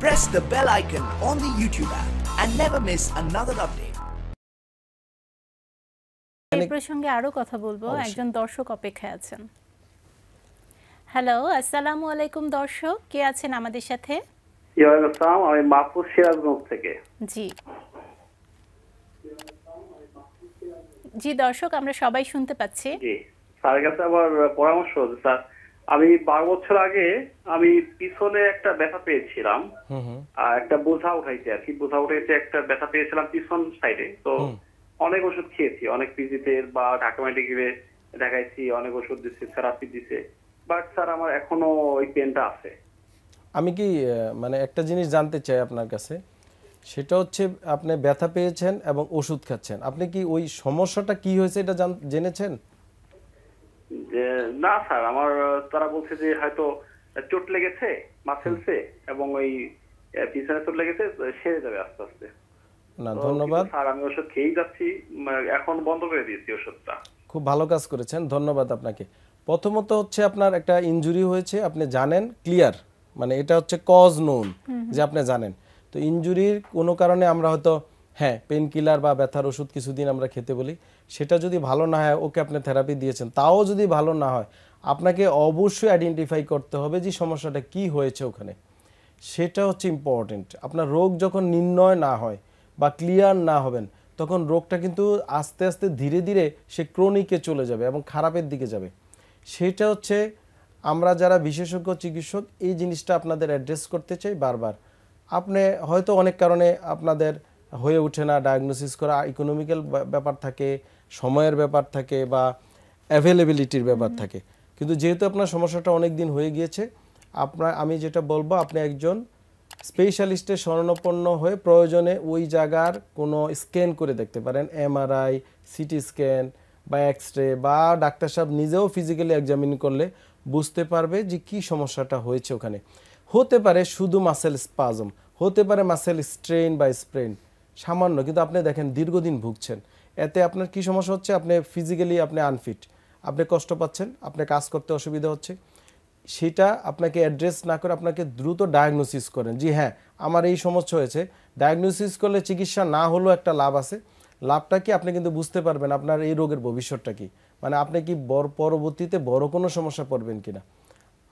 Press the bell icon on the YouTube app and never miss another update. এই প্রসঙ্গে আরো কথা বলবো একজন দর্শক অপেক্ষায় আছেন হ্যালো আসসালামু আলাইকুম দর্শক কে আছেন আমাদের সাথে আমি মাহফুজ সিরাজগঞ্জ থেকে জি জি দর্শক আমরা সবাই শুনতে পাচ্ছি জি কাছে আমার পরামর্শ স্যার আমি বারো বছর আগে আমি পিছনে একটা ব্যথা পেয়েছিলাম আর একটা বোঝা উঠাইছে আর কি বোঝা উঠাইছে একটা ব্যথা পেয়েছিলাম পিছন সাইডে তো অনেক ওষুধ খেয়েছি অনেক পিজিতে বা ঢাকা মেডিকেলে দেখাইছি অনেক ওষুধ দিচ্ছে থেরাপি দিছে বাট স্যার আমার এখনো ওই পেনটা আছে আমি কি মানে একটা জিনিস জানতে চাই আপনার কাছে সেটা হচ্ছে আপনি ব্যথা পেয়েছেন এবং ওষুধ খাচ্ছেন আপনি কি ওই সমস্যাটা কি হয়েছে এটা জেনেছেন যে না স্যার আমার তারা বলছে যে হয়তো চোট লেগেছে মাসেলসে এবং ওই পিছনে চোট লেগেছে সেরে যাবে আস্তে আস্তে না ধন্যবাদ স্যার আমি ওষুধ খেয়েই যাচ্ছি এখন বন্ধ করে দিয়েছি ওষুধটা খুব ভালো কাজ করেছেন ধন্যবাদ আপনাকে প্রথমত হচ্ছে আপনার একটা ইনজুরি হয়েছে আপনি জানেন ক্লিয়ার মানে এটা হচ্ছে কজ নোন যে আপনি জানেন তো ইনজুরির কোনো কারণে আমরা হয়তো হ্যাঁ পেন কিলার বা ব্যথার ওষুধ কিছুদিন আমরা খেতে বলি সেটা যদি ভালো না হয় ওকে আপনি থেরাপি দিয়েছেন তাও যদি ভালো না হয় আপনাকে অবশ্যই আইডেন্টিফাই করতে হবে যে সমস্যাটা কি হয়েছে ওখানে সেটা হচ্ছে ইম্পর্টেন্ট আপনার রোগ যখন নির্ণয় না হয় বা ক্লিয়ার না হবেন তখন রোগটা কিন্তু আস্তে আস্তে ধীরে ধীরে সে ক্রনিকে চলে যাবে এবং খারাপের দিকে যাবে সেটা হচ্ছে আমরা যারা বিশেষজ্ঞ চিকিৎসক এই জিনিসটা আপনাদের অ্যাড্রেস করতে চাই বারবার আপনি হয়তো অনেক কারণে আপনাদের হয়ে ওঠে না ডায়াগনোসিস করা ইকোনমিক্যাল ব্যাপার থাকে সময়ের ব্যাপার থাকে বা অ্যাভেলেবিলিটির ব্যাপার থাকে কিন্তু যেহেতু আপনার সমস্যাটা অনেক দিন হয়ে গিয়েছে আপনার আমি যেটা বলবো আপনি একজন স্পেশালিস্টের স্বর্ণপন্ন হয়ে প্রয়োজনে ওই জায়গার কোনো স্ক্যান করে দেখতে পারেন এমআরআই সিটি স্ক্যান বা এক্স রে বা ডাক্তার সাহেব নিজেও ফিজিক্যালি এক্সামিন করলে বুঝতে পারবে যে কি সমস্যাটা হয়েছে ওখানে হতে পারে শুধু মাসেল স্পাজম হতে পারে মাসেল স্ট্রেন বা স্প্রেন সামান্য কিন্তু আপনি দেখেন দীর্ঘদিন ভুগছেন এতে আপনার কি সমস্যা হচ্ছে আপনি ফিজিক্যালি আপনি আনফিট আপনি কষ্ট পাচ্ছেন আপনি কাজ করতে অসুবিধা হচ্ছে সেটা আপনাকে অ্যাড্রেস না করে আপনাকে দ্রুত ডায়াগনোসিস করেন জি হ্যাঁ আমার এই সমস্যা হয়েছে ডায়াগনোসিস করলে চিকিৎসা না হলেও একটা লাভ আছে লাভটা কি আপনি কিন্তু বুঝতে পারবেন আপনার এই রোগের ভবিষ্যৎটা কি মানে আপনি কি বড় পরবর্তীতে বড় কোনো সমস্যা পড়বেন কিনা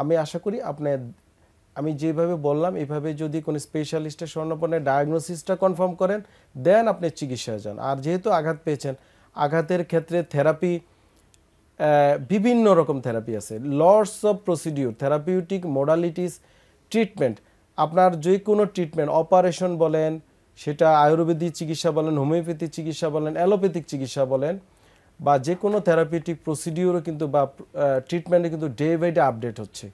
আমি আশা করি আপনি আমি যেভাবে বললাম এভাবে যদি কোনো স্পেশালিস্টের স্বর্ণপণের ডায়াগনোসিসটা কনফার্ম করেন দেন আপনি চিকিৎসায় যান আর যেহেতু আঘাত পেয়েছেন আঘাতের ক্ষেত্রে থেরাপি বিভিন্ন রকম থেরাপি আছে lots of procedure therapeutic modalities treatment আপনার যে কোনো ট্রিটমেন্ট অপারেশন বলেন সেটা আয়ুর্বেদিক চিকিৎসা বলেন হোমিওপ্যাথি চিকিৎসা বলেন অ্যালোপ্যাথিক চিকিৎসা বলেন বা যে কোনো থেরাপিউটিক প্রসিডিউরও কিন্তু বা ট্রিটমেন্টে কিন্তু ডে বাই ডে আপডেট হচ্ছে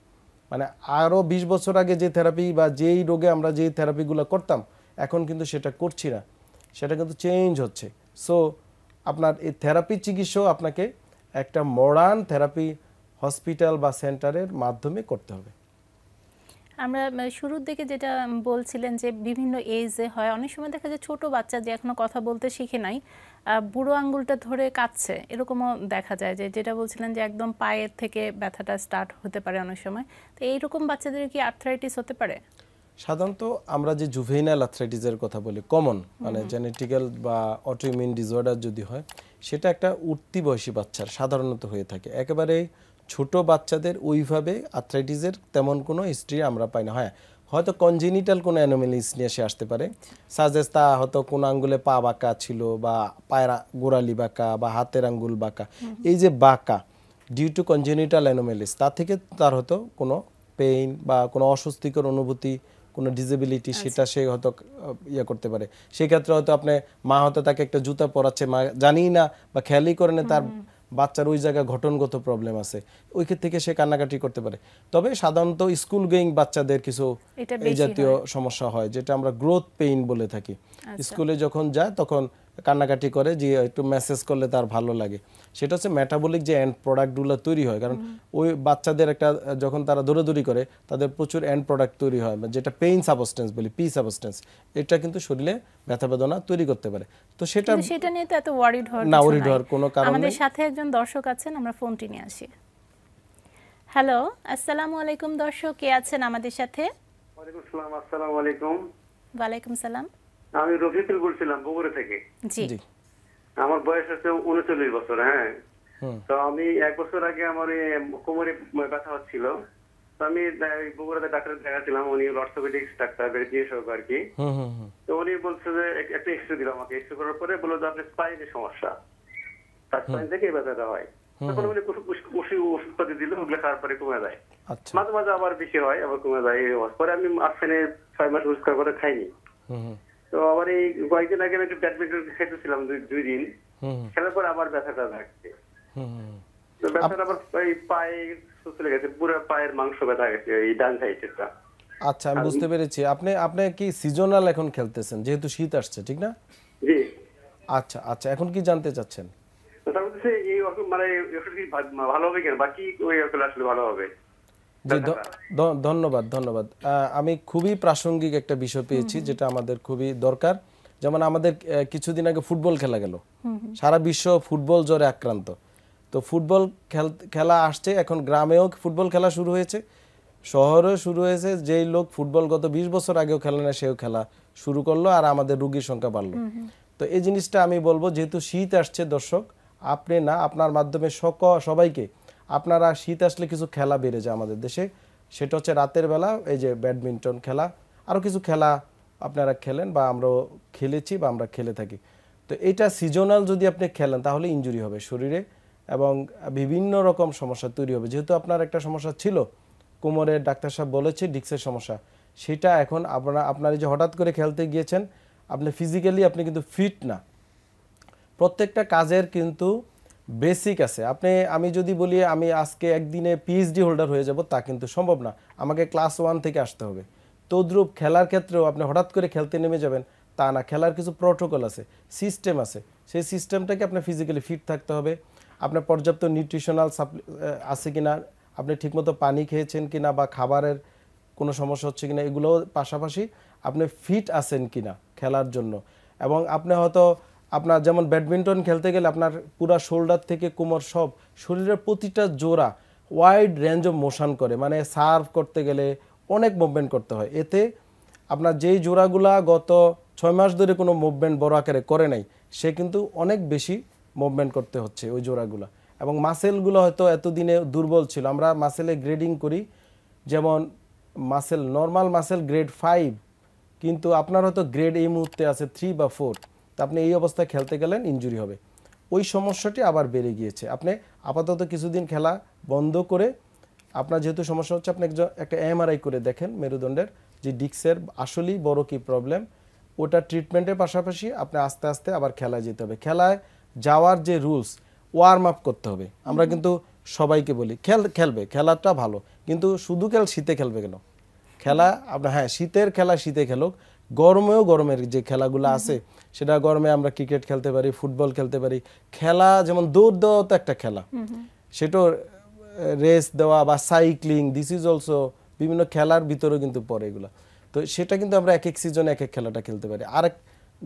মানে আরও ২০ বছর আগে যে থেরাপি বা যেই রোগে আমরা যেই থেরাপিগুলো করতাম এখন কিন্তু সেটা করছি না সেটা কিন্তু চেঞ্জ হচ্ছে সো আপনার এই থেরাপি চিকিৎসাও আপনাকে একটা মডার্ন থেরাপি হসপিটাল বা সেন্টারের মাধ্যমে করতে হবে আমরা শুরুর দিকে যেটা বলছিলেন যে বিভিন্ন এজে হয় অনেক সময় দেখা যায় ছোট বাচ্চা যে এখনো কথা বলতে শিখে নাই বুড়ো আঙ্গুলটা ধরে কাঁদছে এরকমও দেখা যায় যে যেটা বলছিলেন যে একদম পায়ের থেকে ব্যথাটা স্টার্ট হতে পারে অনেক সময় তো এইরকম বাচ্চাদের কি আর্থ্রাইটিস হতে পারে সাধারণত আমরা যে জুভেনাল আর্থ্রাইটিসের কথা বলি কমন মানে জেনেটিক্যাল বা অটোইমিউন ডিসঅর্ডার যদি হয় সেটা একটা উঠতি বয়সী বাচ্চার সাধারণত হয়ে থাকে একেবারে ছোট বাচ্চাদের ওইভাবে আর্থ্রাইটিসের তেমন কোনো হিস্ট্রি আমরা পাই না হ্যাঁ হয়তো কনজেনিটাল কোনো অ্যানোমেলিস নিয়ে সে আসতে পারে সাজেস তা হয়তো কোন আঙ্গুলে পা বাঁকা ছিল বা পায়ের গোড়ালি বাঁকা বা হাতের আঙ্গুল বাঁকা এই যে বাঁকা ডিউ টু কনজেনিটাল অ্যানোমেলিস তা থেকে তার হয়তো কোনো পেইন বা কোনো অস্বস্তিকর অনুভূতি কোনো ডিজেবিলিটি আচ্ছা। সেটা সে হয়তো ইয়ে করতে পারে সেক্ষেত্রে হয়তো আপনি মা হয়তো তাকে একটা জুতা পরাচ্ছে মা জানি না বা খেয়ালই করে না তার বাচ্চার ওই জায়গায় ঘটনগত প্রবলেম আছে ওই থেকে সে কান্নাকাটি করতে পারে তবে সাধারণত স্কুল গোয়িং বাচ্চাদের কিছু এই জাতীয় সমস্যা হয় যেটা আমরা গ্রোথ পেইন বলে থাকি স্কুলে আচ্ছা। যখন যায় তখন কান্নাকাটি করে যে একটু মেসেজ করলে তার ভালো লাগে সেটা হচ্ছে মেটাবলিক যে অ্যান্ড প্রোডাক্টগুলো তৈরি হয় কারণ ওই বাচ্চাদের একটা যখন তারা দৌড়াদৌড়ি করে তাদের প্রচুর অ্যান্ড প্রোডাক্ট তৈরি হয় যেটা পেইন সাবস্টেন্স বলি পি সাবস্টেন্স এটা কিন্তু শরীরে ব্যথা বেদনা তৈরি করতে পারে তো সেটা সেটা নিয়ে তো এত ওয়ারিড হওয়ার না ওয়ারিড হওয়ার কোনো কারণ আমাদের সাথে একজন দর্শক আছেন আমরা ফোনটি নিয়ে আসি হ্যালো আসসালামু আলাইকুম দর্শক কে আছেন আমাদের সাথে ওয়ালাইকুম আসসালাম আসসালামু আলাইকুম ওয়ালাইকুম সালাম আমি রফিকুল বলছিলাম বগুড়া থেকে আমার বয়স হচ্ছে উনচল্লিশ বছর হ্যাঁ তো আমি এক বছর আগে আমার কোমরে ব্যথা হচ্ছিল তো আমি বগুড়াতে ডাক্তার দেখাচ্ছিলাম উনি অর্থোপেডিক্স ডাক্তার সব আর কি তো উনি বলছে যে একটা এক্সরে দিল আমাকে এক্সরে করার পরে বললো যে আপনি স্পাইনে সমস্যা তার স্পাইন থেকে ব্যথাটা হয় তখন উনি ওষুধ ওষুধপাতি দিল ওগুলো খাওয়ার পরে কমে যায় আচ্ছা। মাঝে মাঝে আবার বেশি হয় আবার কমে যায় পরে আমি আটখানে ছয় মাস রোজগার করে খাইনি তো আবার এই কয়েকদিন আগে একটু ব্যাডমিন্টন খেলতেছিলাম দুই দুই দিন খেলার পর আবার ব্যথাটা লাগছে তো ব্যথাটা আবার ওই পায়ে চলে গেছে পুরো পায়ের মাংস ব্যথা গেছে এই ডান সাইডেরটা আচ্ছা আমি বুঝতে পেরেছি আপনি আপনি কি সিজনাল এখন খেলতেছেন যেহেতু শীত আসছে ঠিক না জি আচ্ছা আচ্ছা এখন কি জানতে চাচ্ছেন তার মধ্যে এই মানে ভালো হবে কেন বাকি ওই আসলে ভালো হবে ধন্যবাদ ধন্যবাদ আমি খুবই প্রাসঙ্গিক একটা বিষয় পেয়েছি যেটা আমাদের খুবই দরকার যেমন আমাদের কিছুদিন আগে ফুটবল খেলা গেল সারা বিশ্ব ফুটবল জ্বরে আক্রান্ত তো ফুটবল খেলা আসছে এখন গ্রামেও ফুটবল খেলা শুরু হয়েছে শহরেও শুরু হয়েছে যেই লোক ফুটবল গত ২০ বছর আগেও খেলে না সেও খেলা শুরু করলো আর আমাদের রুগীর সংখ্যা বাড়লো তো এই জিনিসটা আমি বলবো যেহেতু শীত আসছে দর্শক আপনি না আপনার মাধ্যমে সক সবাইকে আপনারা শীত আসলে কিছু খেলা বেড়ে যায় আমাদের দেশে সেটা হচ্ছে রাতের বেলা এই যে ব্যাডমিন্টন খেলা আরও কিছু খেলা আপনারা খেলেন বা আমরাও খেলেছি বা আমরা খেলে থাকি তো এটা সিজনাল যদি আপনি খেলেন তাহলে ইঞ্জুরি হবে শরীরে এবং বিভিন্ন রকম সমস্যা তৈরি হবে যেহেতু আপনার একটা সমস্যা ছিল কোমরের ডাক্তার সাহেব বলেছে ডিক্সের সমস্যা সেটা এখন আপনার আপনার যে হঠাৎ করে খেলতে গিয়েছেন আপনি ফিজিক্যালি আপনি কিন্তু ফিট না প্রত্যেকটা কাজের কিন্তু বেসিক আছে আপনি আমি যদি বলি আমি আজকে একদিনে পিএইচডি হোল্ডার হয়ে যাব তা কিন্তু সম্ভব না আমাকে ক্লাস ওয়ান থেকে আসতে হবে তদ্রুপ খেলার ক্ষেত্রেও আপনি হঠাৎ করে খেলতে নেমে যাবেন তা না খেলার কিছু প্রোটোকল আছে সিস্টেম আছে সেই সিস্টেমটাকে আপনার ফিজিক্যালি ফিট থাকতে হবে আপনার পর্যাপ্ত নিউট্রিশনাল সাপ্লি আছে কি না আপনি ঠিকমতো পানি খেয়েছেন কি না বা খাবারের কোনো সমস্যা হচ্ছে কি না এগুলোও পাশাপাশি আপনি ফিট আছেন কি না খেলার জন্য এবং আপনি হয়তো আপনার যেমন ব্যাডমিন্টন খেলতে গেলে আপনার পুরা শোল্ডার থেকে কোমর সব শরীরের প্রতিটা জোড়া ওয়াইড রেঞ্জ অফ মোশন করে মানে সার্ভ করতে গেলে অনেক মুভমেন্ট করতে হয় এতে আপনার যেই জোড়াগুলা গত ছয় মাস ধরে কোনো মুভমেন্ট বড় আকারে করে নাই সে কিন্তু অনেক বেশি মুভমেন্ট করতে হচ্ছে ওই জোড়াগুলা এবং মাসেলগুলো হয়তো এতদিনে দুর্বল ছিল আমরা মাসেলে গ্রেডিং করি যেমন muscle normal muscle grade five কিন্তু আপনার হয়তো গ্রেড এই মুহূর্তে আছে থ্রি বা ফোর তা আপনি এই অবস্থায় খেলতে গেলেন ইঞ্জুরি হবে ওই সমস্যাটি আবার বেড়ে গিয়েছে আপনি আপাতত কিছুদিন খেলা বন্ধ করে আপনার যেহেতু সমস্যা হচ্ছে আপনি একজন একটা এমআরআই করে দেখেন মেরুদণ্ডের যে ডিক্সের আসলেই বড় কি প্রবলেম ওটা ট্রিটমেন্টের পাশাপাশি আপনি আস্তে আস্তে আবার খেলায় যেতে হবে খেলায় যাওয়ার যে রুলস ওয়ার্ম আপ করতে হবে আমরা কিন্তু সবাইকে বলি খেল খেলবে খেলাটা ভালো কিন্তু শুধু খেল শীতে খেলবে কেন খেলা আপনার হ্যাঁ শীতের খেলা শীতে খেলুক গরমেও গরমের যে খেলাগুলো আছে সেটা গরমে আমরা ক্রিকেট খেলতে পারি ফুটবল খেলতে পারি খেলা যেমন দৌড় দেওয়া তো একটা খেলা সেটাও রেস দেওয়া বা সাইক্লিং দিস ইজ অলসো বিভিন্ন খেলার ভিতরেও কিন্তু পড়ে এগুলো তো সেটা কিন্তু আমরা এক এক সিজনে এক এক খেলাটা খেলতে পারি আর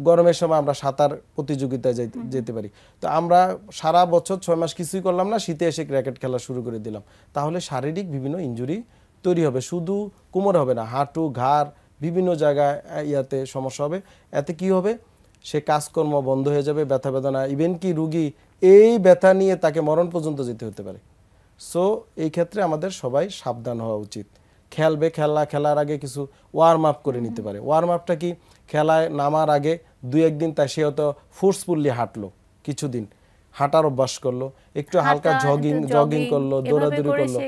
গরমের সময় আমরা সাঁতার প্রতিযোগিতায় যেতে পারি তো আমরা সারা বছর ছয় মাস কিছুই করলাম না শীতে এসে ক্রিকেট খেলা শুরু করে দিলাম তাহলে শারীরিক বিভিন্ন ইঞ্জুরি তৈরি হবে শুধু কোমর হবে না হাঁটু ঘাড় বিভিন্ন জায়গায় ইয়াতে সমস্যা হবে এতে কি হবে সে কাজকর্ম বন্ধ হয়ে যাবে ব্যথা বেদনা ইভেন কি রুগী এই ব্যথা নিয়ে তাকে মরণ পর্যন্ত যেতে হতে পারে সো এই ক্ষেত্রে আমাদের সবাই সাবধান হওয়া উচিত খেলবে খেলা খেলার আগে কিছু ওয়ার্ম আপ করে নিতে পারে ওয়ার্ম আপটা কি খেলায় নামার আগে দু একদিন তাই সে হয়তো ফোর্সফুললি হাঁটলো কিছুদিন হাঁটার অভ্যাস করলো একটু হালকা জগিং জগিং করলো দৌড়াদৌড়ি করলো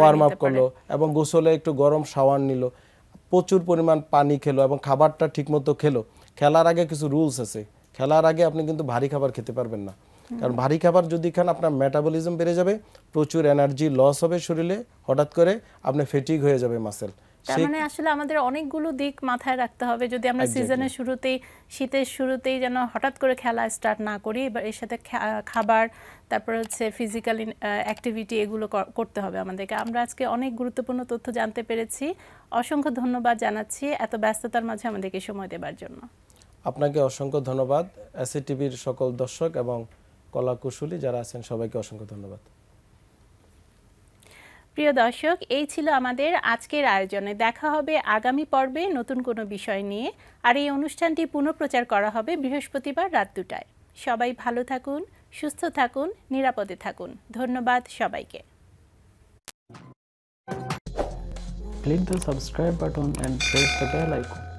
ওয়ার্ম আপ করলো এবং গোসলে একটু গরম সাওয়ার নিল প্রচুর পরিমাণ পানি খেলো এবং খাবারটা ঠিকমতো খেলো খেলার আগে কিছু রুলস আছে খেলার আগে আপনি কিন্তু ভারী খাবার খেতে পারবেন না কারণ ভারী খাবার যদি খান আপনার মেটাবলিজম বেড়ে যাবে প্রচুর এনার্জি লস হবে শরীরে হঠাৎ করে আপনি ফেটিক হয়ে যাবে মাসেল তার মানে আসলে আমাদের অনেকগুলো দিক মাথায় রাখতে হবে যদি আমরা সিজনের শুরুতেই শীতের শুরুতেই যেন হঠাৎ করে খেলা স্টার্ট না করি এবার এর সাথে খাবার তারপর হচ্ছে ফিজিক্যাল অ্যাক্টিভিটি এগুলো করতে হবে আমাদেরকে আমরা আজকে অনেক গুরুত্বপূর্ণ তথ্য জানতে পেরেছি অসংখ্য ধন্যবাদ জানাচ্ছি এত ব্যস্ততার মাঝে আমাদেরকে সময় দেবার জন্য আপনাকে অসংখ্য ধন্যবাদ অ্যাসি টিভির সকল দর্শক এবং কলা কুশলী যারা আছেন সবাইকে অসংখ্য ধন্যবাদ প্রিয় দর্শক এই ছিল আমাদের আজকের আয়োজনে দেখা হবে আগামী পর্বে নতুন কোনো বিষয় নিয়ে আর এই অনুষ্ঠানটি পুনঃপ্রচার করা হবে বৃহস্পতিবার রাত দুটায় সবাই ভালো থাকুন সুস্থ থাকুন নিরাপদে থাকুন ধন্যবাদ সবাইকে Click the subscribe button and press the bell icon.